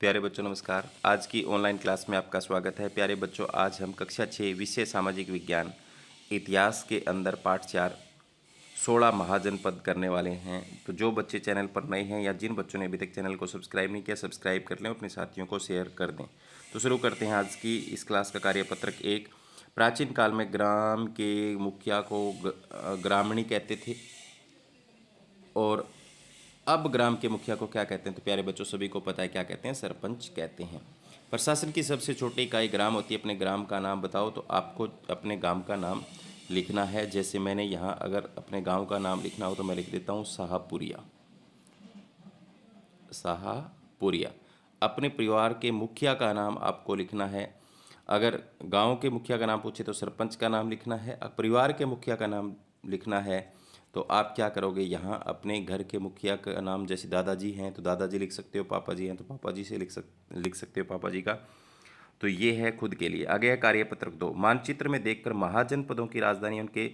प्यारे बच्चों नमस्कार आज की ऑनलाइन क्लास में आपका स्वागत है प्यारे बच्चों आज हम कक्षा छः विषय सामाजिक विज्ञान इतिहास के अंदर पाठ चार सोलह महाजनपद करने वाले हैं तो जो बच्चे चैनल पर नए हैं या जिन बच्चों ने अभी तक चैनल को सब्सक्राइब नहीं किया सब्सक्राइब कर लें अपने साथियों को शेयर कर दें तो शुरू करते हैं आज की इस क्लास का कार्यपत्रक एक प्राचीन काल में ग्राम के मुखिया को ग्रामीणी कहते थे और अब ग्राम के मुखिया को क्या कहते हैं तो प्यारे बच्चों सभी को पता है क्या कहते हैं सरपंच कहते हैं प्रशासन की सबसे छोटी इकाई ग्राम होती है अपने ग्राम का नाम बताओ तो आपको अपने गांव का नाम लिखना है जैसे मैंने यहाँ अगर अपने गांव का नाम लिखना हो तो मैं लिख देता हूँ शाहपुरिया शाहपुरिया अपने परिवार के मुखिया का नाम आपको लिखना है अगर गांव के मुखिया का नाम पूछे तो सरपंच का नाम लिखना है परिवार के मुखिया का नाम लिखना है तो आप क्या करोगे यहाँ अपने घर के मुखिया का नाम जैसे दादाजी हैं तो दादाजी लिख सकते हो पापा जी हैं तो पापा जी से लिख सक लिख सकते हो पापा जी का तो ये है खुद के लिए आगे है कार्यपत्रक दो मानचित्र में देखकर महाजनपदों की राजधानी उनके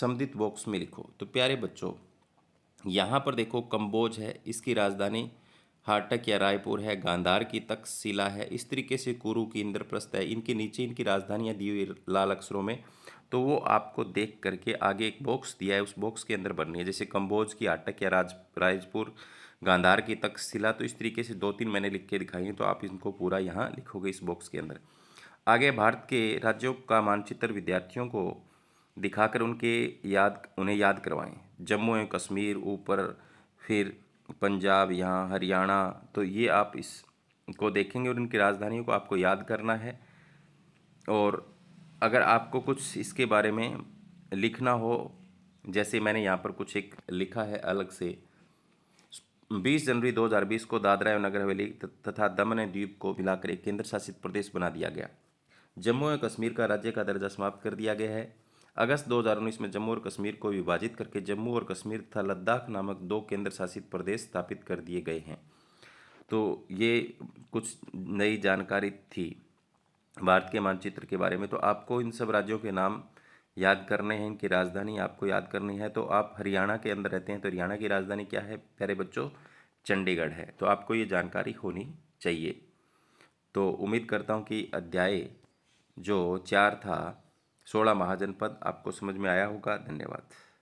संबंधित बॉक्स में लिखो तो प्यारे बच्चों यहाँ पर देखो कम्बोज है इसकी राजधानी हाटक या रायपुर है गांधार की तकशिला है इस तरीके से कुरु की इंद्रप्रस्थ है इनके नीचे इनकी राजधानियाँ दी हुई लाल अक्षरों में तो वो आपको देख करके आगे एक बॉक्स दिया है उस बॉक्स के अंदर बननी है जैसे कंबोज की आटक या राज राजपुर गांधार की तकशिला तो इस तरीके से दो तीन मैंने लिख के दिखाई हैं तो आप इनको पूरा यहाँ लिखोगे इस बॉक्स के अंदर आगे भारत के राज्यों का मानचित्र विद्यार्थियों को दिखाकर उनके याद उन्हें याद करवाएं जम्मू एवं कश्मीर ऊपर फिर पंजाब यहाँ हरियाणा तो ये आप इसको देखेंगे और इनकी राजधानियों को आपको याद करना है और अगर आपको कुछ इसके बारे में लिखना हो जैसे मैंने यहाँ पर कुछ एक लिखा है अलग से 20 जनवरी 2020 को दादरा एवं नगर हवेली तथा दमन द्वीप को मिलाकर एक केंद्र शासित प्रदेश बना दिया गया जम्मू एवं कश्मीर का राज्य का दर्जा समाप्त कर दिया गया है अगस्त 2019 में जम्मू और कश्मीर को विभाजित करके जम्मू और कश्मीर तथा लद्दाख नामक दो केंद्र शासित प्रदेश स्थापित कर दिए गए हैं तो ये कुछ नई जानकारी थी भारत के मानचित्र के बारे में तो आपको इन सब राज्यों के नाम याद करने हैं इनकी राजधानी आपको याद करनी है तो आप हरियाणा के अंदर रहते हैं तो हरियाणा की राजधानी क्या है प्यारे बच्चों चंडीगढ़ है तो आपको ये जानकारी होनी चाहिए तो उम्मीद करता हूँ कि अध्याय जो चार था सोलह महाजनपद आपको समझ में आया होगा धन्यवाद